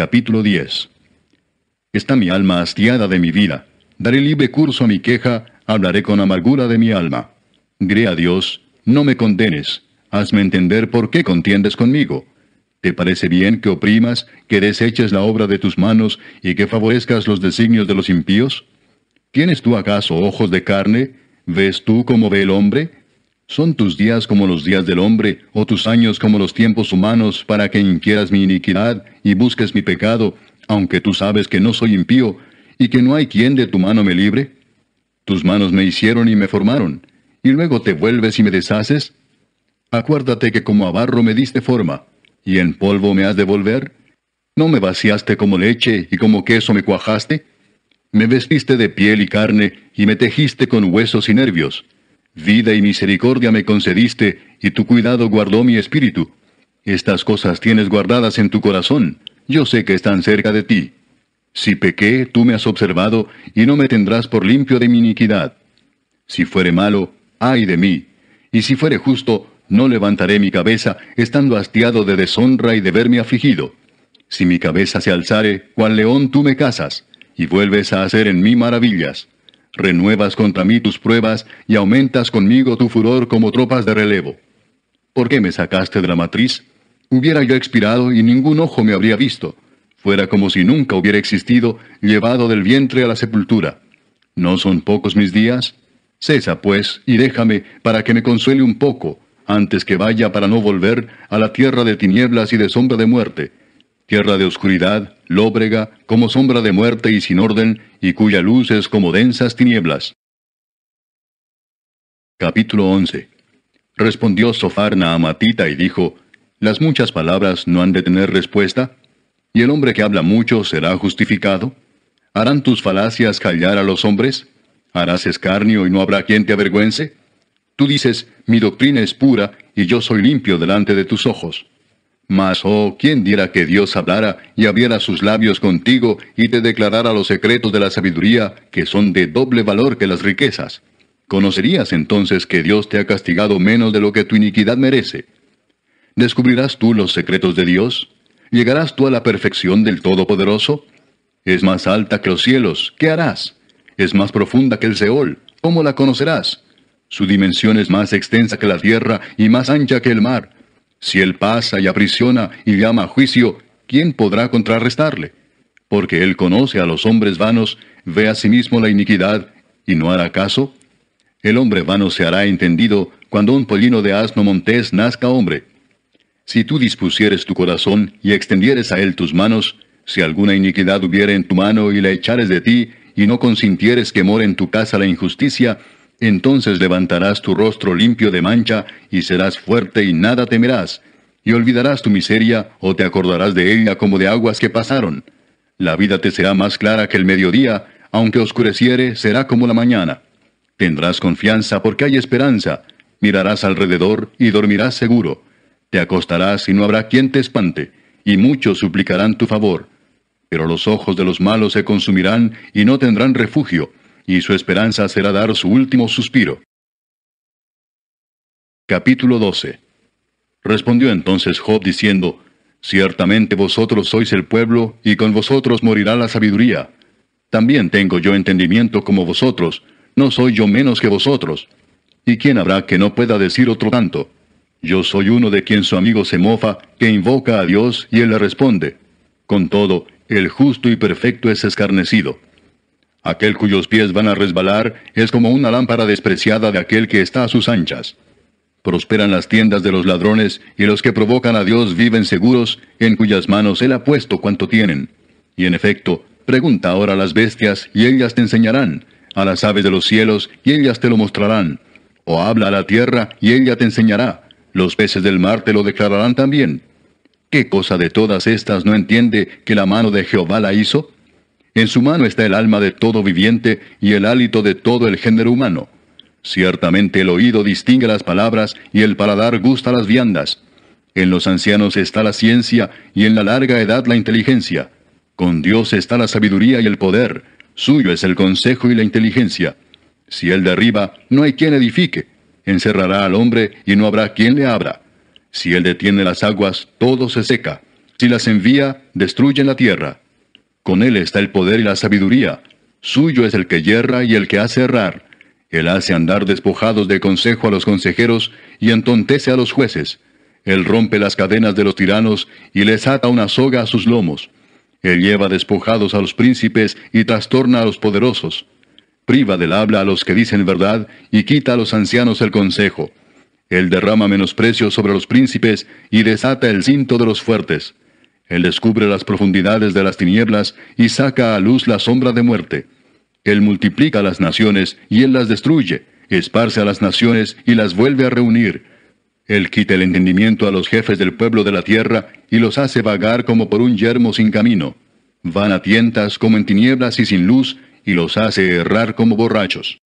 Capítulo 10 Está mi alma hastiada de mi vida. Daré libre curso a mi queja, hablaré con amargura de mi alma. Diré a Dios, no me condenes, hazme entender por qué contiendes conmigo. ¿Te parece bien que oprimas, que deseches la obra de tus manos y que favorezcas los designios de los impíos? ¿Tienes tú acaso ojos de carne? ¿Ves tú cómo ve el hombre? ¿Son tus días como los días del hombre, o tus años como los tiempos humanos, para que inquieras mi iniquidad y busques mi pecado, aunque tú sabes que no soy impío, y que no hay quien de tu mano me libre? Tus manos me hicieron y me formaron, y luego te vuelves y me deshaces. Acuérdate que como a barro me diste forma, y en polvo me has de volver. ¿No me vaciaste como leche y como queso me cuajaste? Me vestiste de piel y carne, y me tejiste con huesos y nervios Vida y misericordia me concediste, y tu cuidado guardó mi espíritu. Estas cosas tienes guardadas en tu corazón, yo sé que están cerca de ti. Si pequé, tú me has observado, y no me tendrás por limpio de mi iniquidad. Si fuere malo, ay de mí. Y si fuere justo, no levantaré mi cabeza, estando hastiado de deshonra y de verme afligido. Si mi cabeza se alzare, cual león tú me cazas, y vuelves a hacer en mí maravillas renuevas contra mí tus pruebas y aumentas conmigo tu furor como tropas de relevo. ¿Por qué me sacaste de la matriz? Hubiera yo expirado y ningún ojo me habría visto. Fuera como si nunca hubiera existido, llevado del vientre a la sepultura. ¿No son pocos mis días? Cesa, pues, y déjame, para que me consuele un poco, antes que vaya para no volver a la tierra de tinieblas y de sombra de muerte, tierra de oscuridad, lóbrega, como sombra de muerte y sin orden, y cuya luz es como densas tinieblas. Capítulo 11 Respondió Sofarna a Matita y dijo, ¿Las muchas palabras no han de tener respuesta? ¿Y el hombre que habla mucho será justificado? ¿Harán tus falacias callar a los hombres? ¿Harás escarnio y no habrá quien te avergüence? Tú dices, mi doctrina es pura y yo soy limpio delante de tus ojos. Mas, oh, ¿quién diera que Dios hablara y abriera sus labios contigo y te declarara los secretos de la sabiduría, que son de doble valor que las riquezas? Conocerías entonces que Dios te ha castigado menos de lo que tu iniquidad merece. ¿Descubrirás tú los secretos de Dios? ¿Llegarás tú a la perfección del Todopoderoso? Es más alta que los cielos, ¿qué harás? Es más profunda que el Seol, ¿cómo la conocerás? Su dimensión es más extensa que la tierra y más ancha que el mar si Él pasa y aprisiona y llama a juicio, ¿quién podrá contrarrestarle? Porque Él conoce a los hombres vanos, ve a sí mismo la iniquidad, y no hará caso. El hombre vano se hará entendido cuando un pollino de asno montés nazca hombre. Si tú dispusieres tu corazón y extendieres a Él tus manos, si alguna iniquidad hubiere en tu mano y la echares de ti, y no consintieres que more en tu casa la injusticia, entonces levantarás tu rostro limpio de mancha, y serás fuerte y nada temerás, y olvidarás tu miseria, o te acordarás de ella como de aguas que pasaron. La vida te será más clara que el mediodía, aunque oscureciere, será como la mañana. Tendrás confianza porque hay esperanza, mirarás alrededor y dormirás seguro. Te acostarás y no habrá quien te espante, y muchos suplicarán tu favor. Pero los ojos de los malos se consumirán y no tendrán refugio y su esperanza será dar su último suspiro. Capítulo 12 Respondió entonces Job diciendo, Ciertamente vosotros sois el pueblo, y con vosotros morirá la sabiduría. También tengo yo entendimiento como vosotros, no soy yo menos que vosotros. ¿Y quién habrá que no pueda decir otro tanto? Yo soy uno de quien su amigo se mofa, que invoca a Dios y él le responde. Con todo, el justo y perfecto es escarnecido. Aquel cuyos pies van a resbalar es como una lámpara despreciada de aquel que está a sus anchas. Prosperan las tiendas de los ladrones, y los que provocan a Dios viven seguros, en cuyas manos Él ha puesto cuanto tienen. Y en efecto, pregunta ahora a las bestias, y ellas te enseñarán, a las aves de los cielos, y ellas te lo mostrarán. O habla a la tierra, y ella te enseñará, los peces del mar te lo declararán también. ¿Qué cosa de todas estas no entiende que la mano de Jehová la hizo? En su mano está el alma de todo viviente y el hálito de todo el género humano. Ciertamente el oído distingue las palabras y el paladar gusta las viandas. En los ancianos está la ciencia y en la larga edad la inteligencia. Con Dios está la sabiduría y el poder. Suyo es el consejo y la inteligencia. Si él derriba, no hay quien edifique. Encerrará al hombre y no habrá quien le abra. Si él detiene las aguas, todo se seca. Si las envía, destruyen la tierra. Con él está el poder y la sabiduría. Suyo es el que yerra y el que hace errar. Él hace andar despojados de consejo a los consejeros y entontece a los jueces. Él rompe las cadenas de los tiranos y les ata una soga a sus lomos. Él lleva despojados a los príncipes y trastorna a los poderosos. Priva del habla a los que dicen verdad y quita a los ancianos el consejo. Él derrama menosprecio sobre los príncipes y desata el cinto de los fuertes. Él descubre las profundidades de las tinieblas y saca a luz la sombra de muerte. Él multiplica las naciones y él las destruye, esparce a las naciones y las vuelve a reunir. Él quita el entendimiento a los jefes del pueblo de la tierra y los hace vagar como por un yermo sin camino. Van a tientas como en tinieblas y sin luz, y los hace errar como borrachos.